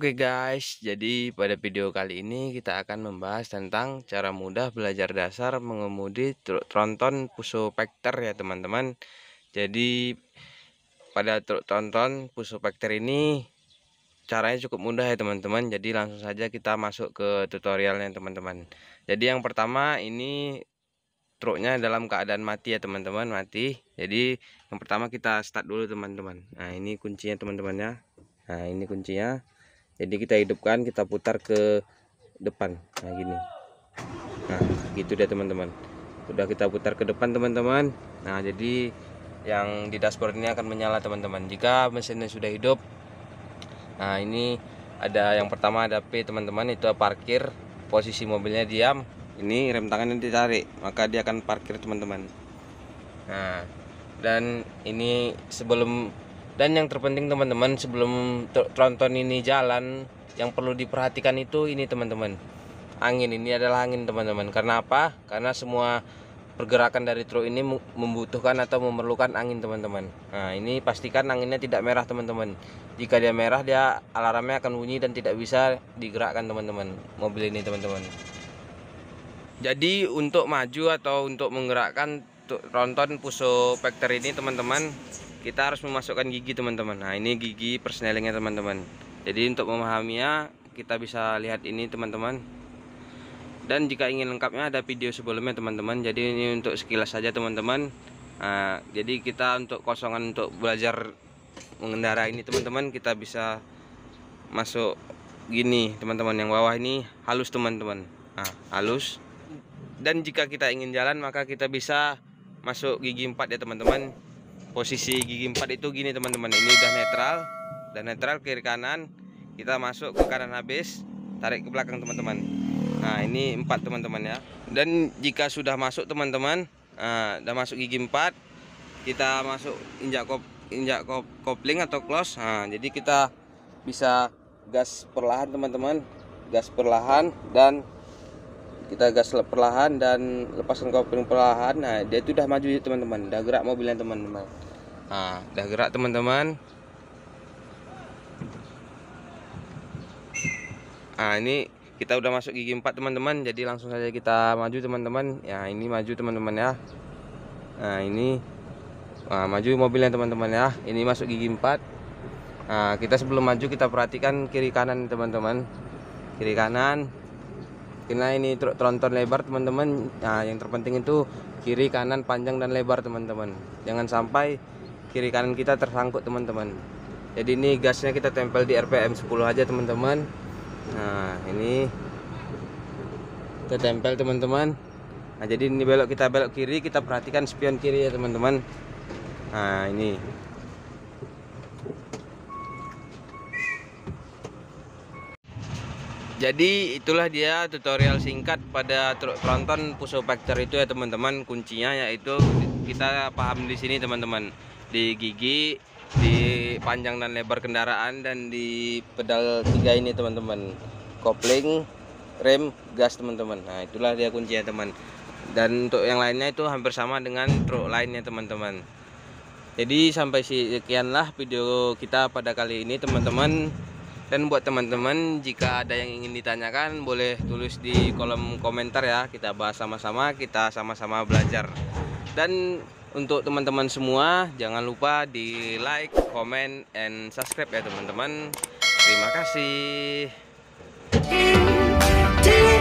Oke guys, jadi pada video kali ini kita akan membahas tentang cara mudah belajar dasar mengemudi truk tronton Puso Pector ya teman-teman. Jadi pada truk tronton Puso Pector ini caranya cukup mudah ya teman-teman. Jadi langsung saja kita masuk ke tutorialnya teman-teman. Jadi yang pertama ini truknya dalam keadaan mati ya teman-teman, mati. Jadi yang pertama kita start dulu teman-teman. Nah, ini kuncinya teman temannya Nah, ini kuncinya jadi kita hidupkan kita putar ke depan nah gini nah gitu deh teman-teman Sudah kita putar ke depan teman-teman nah jadi yang di dashboard ini akan menyala teman-teman jika mesinnya sudah hidup nah ini ada yang pertama ada P teman-teman itu parkir posisi mobilnya diam ini rem tangannya ditarik maka dia akan parkir teman-teman nah dan ini sebelum dan yang terpenting teman-teman sebelum tronton ini jalan yang perlu diperhatikan itu ini teman-teman angin ini adalah angin teman-teman karena apa karena semua pergerakan dari truk ini membutuhkan atau memerlukan angin teman-teman nah ini pastikan anginnya tidak merah teman-teman jika dia merah dia alarmnya akan bunyi dan tidak bisa digerakkan teman-teman mobil ini teman-teman jadi untuk maju atau untuk menggerakkan untuk ronton puso pekter ini teman-teman kita harus memasukkan gigi teman-teman nah ini gigi persnelingnya teman-teman jadi untuk memahaminya kita bisa lihat ini teman-teman dan jika ingin lengkapnya ada video sebelumnya teman-teman jadi ini untuk sekilas saja teman-teman nah, jadi kita untuk kosongan untuk belajar mengendara ini teman-teman kita bisa masuk gini teman-teman yang bawah ini halus teman-teman nah, halus dan jika kita ingin jalan maka kita bisa masuk gigi 4 ya teman-teman posisi gigi 4 itu gini teman-teman ini udah netral dan netral kiri kanan kita masuk ke kanan habis tarik ke belakang teman-teman nah ini 4 teman-teman ya dan jika sudah masuk teman-teman nah, udah masuk gigi 4 kita masuk injak kop injak kop kopling atau close nah, jadi kita bisa gas perlahan teman-teman gas perlahan dan kita gas perlahan dan lepaskan kopling perlahan nah dia itu udah maju teman-teman udah gerak mobilnya teman-teman nah udah gerak teman-teman nah ini kita udah masuk gigi 4 teman-teman jadi langsung saja kita maju teman-teman ya ini maju teman-teman ya nah ini nah, maju mobilnya teman-teman ya ini masuk gigi 4 nah kita sebelum maju kita perhatikan kiri kanan teman-teman kiri kanan karena ini tronton lebar teman-teman nah yang terpenting itu kiri kanan panjang dan lebar teman-teman jangan sampai kiri kanan kita tersangkut teman-teman jadi ini gasnya kita tempel di RPM 10 aja teman-teman nah ini kita tempel teman-teman nah jadi ini belok kita belok kiri kita perhatikan spion kiri ya teman-teman nah ini jadi itulah dia tutorial singkat pada truk tronton puso factor itu ya teman-teman kuncinya yaitu kita paham di sini teman-teman di gigi di panjang dan lebar kendaraan dan di pedal tiga ini teman-teman kopling rem gas teman-teman nah itulah dia kuncinya teman dan untuk yang lainnya itu hampir sama dengan truk lainnya teman-teman jadi sampai sekianlah video kita pada kali ini teman-teman dan buat teman-teman jika ada yang ingin ditanyakan boleh tulis di kolom komentar ya. Kita bahas sama-sama, kita sama-sama belajar. Dan untuk teman-teman semua jangan lupa di like, comment, and subscribe ya teman-teman. Terima kasih.